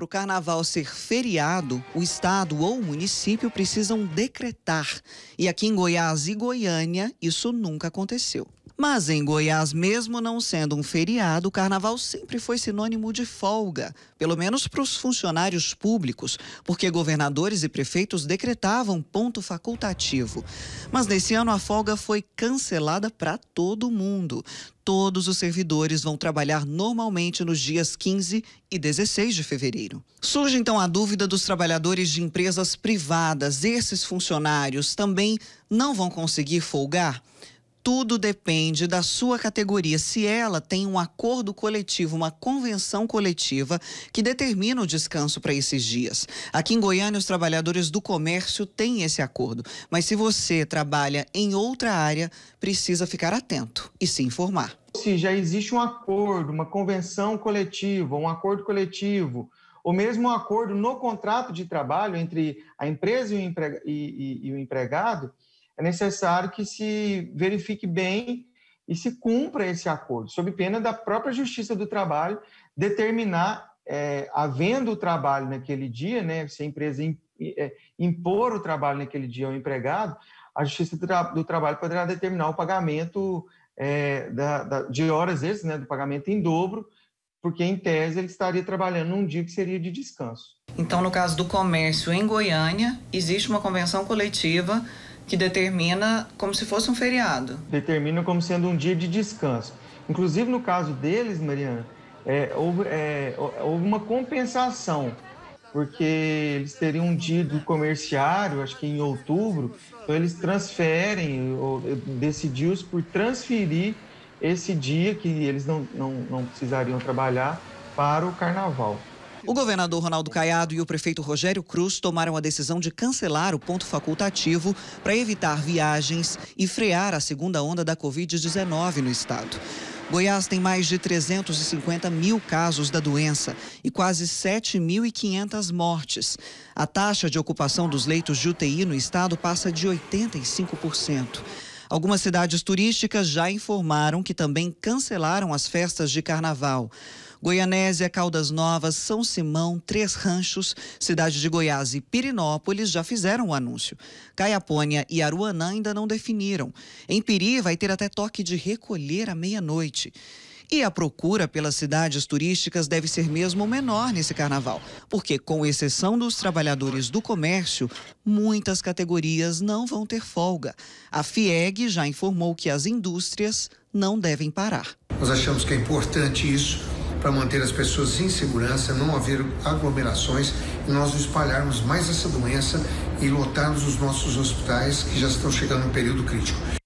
Para o carnaval ser feriado, o estado ou o município precisam decretar. E aqui em Goiás e Goiânia, isso nunca aconteceu. Mas em Goiás, mesmo não sendo um feriado, o carnaval sempre foi sinônimo de folga, pelo menos para os funcionários públicos, porque governadores e prefeitos decretavam ponto facultativo. Mas nesse ano a folga foi cancelada para todo mundo. Todos os servidores vão trabalhar normalmente nos dias 15 e 16 de fevereiro. Surge então a dúvida dos trabalhadores de empresas privadas. Esses funcionários também não vão conseguir folgar? tudo depende da sua categoria. Se ela tem um acordo coletivo, uma convenção coletiva que determina o descanso para esses dias. Aqui em Goiânia, os trabalhadores do comércio têm esse acordo. Mas se você trabalha em outra área, precisa ficar atento e se informar. Se já existe um acordo, uma convenção coletiva, um acordo coletivo, ou mesmo um acordo no contrato de trabalho entre a empresa e o empregado é necessário que se verifique bem e se cumpra esse acordo, sob pena da própria Justiça do Trabalho determinar, é, havendo o trabalho naquele dia, né, se a empresa é, é, impor o trabalho naquele dia ao empregado, a Justiça do, Tra do Trabalho poderá determinar o pagamento é, da, da, de horas extras, né, do pagamento em dobro, porque em tese ele estaria trabalhando um dia que seria de descanso. Então, no caso do comércio em Goiânia, existe uma convenção coletiva que determina como se fosse um feriado. Determina como sendo um dia de descanso. Inclusive, no caso deles, Mariana, é, houve, é, houve uma compensação, porque eles teriam um dia do comerciário, acho que em outubro, então eles transferem, decidiu-se por transferir esse dia que eles não, não, não precisariam trabalhar para o carnaval. O governador Ronaldo Caiado e o prefeito Rogério Cruz tomaram a decisão de cancelar o ponto facultativo para evitar viagens e frear a segunda onda da Covid-19 no estado. Goiás tem mais de 350 mil casos da doença e quase 7.500 mortes. A taxa de ocupação dos leitos de UTI no estado passa de 85%. Algumas cidades turísticas já informaram que também cancelaram as festas de carnaval. Goianésia, Caldas Novas, São Simão, Três Ranchos, cidade de Goiás e Pirinópolis já fizeram o anúncio. Caiapônia e Aruanã ainda não definiram. Em Piri vai ter até toque de recolher à meia-noite. E a procura pelas cidades turísticas deve ser mesmo menor nesse carnaval, porque, com exceção dos trabalhadores do comércio, muitas categorias não vão ter folga. A FIEG já informou que as indústrias não devem parar. Nós achamos que é importante isso para manter as pessoas em segurança, não haver aglomerações e nós espalharmos mais essa doença e lotarmos os nossos hospitais que já estão chegando um período crítico.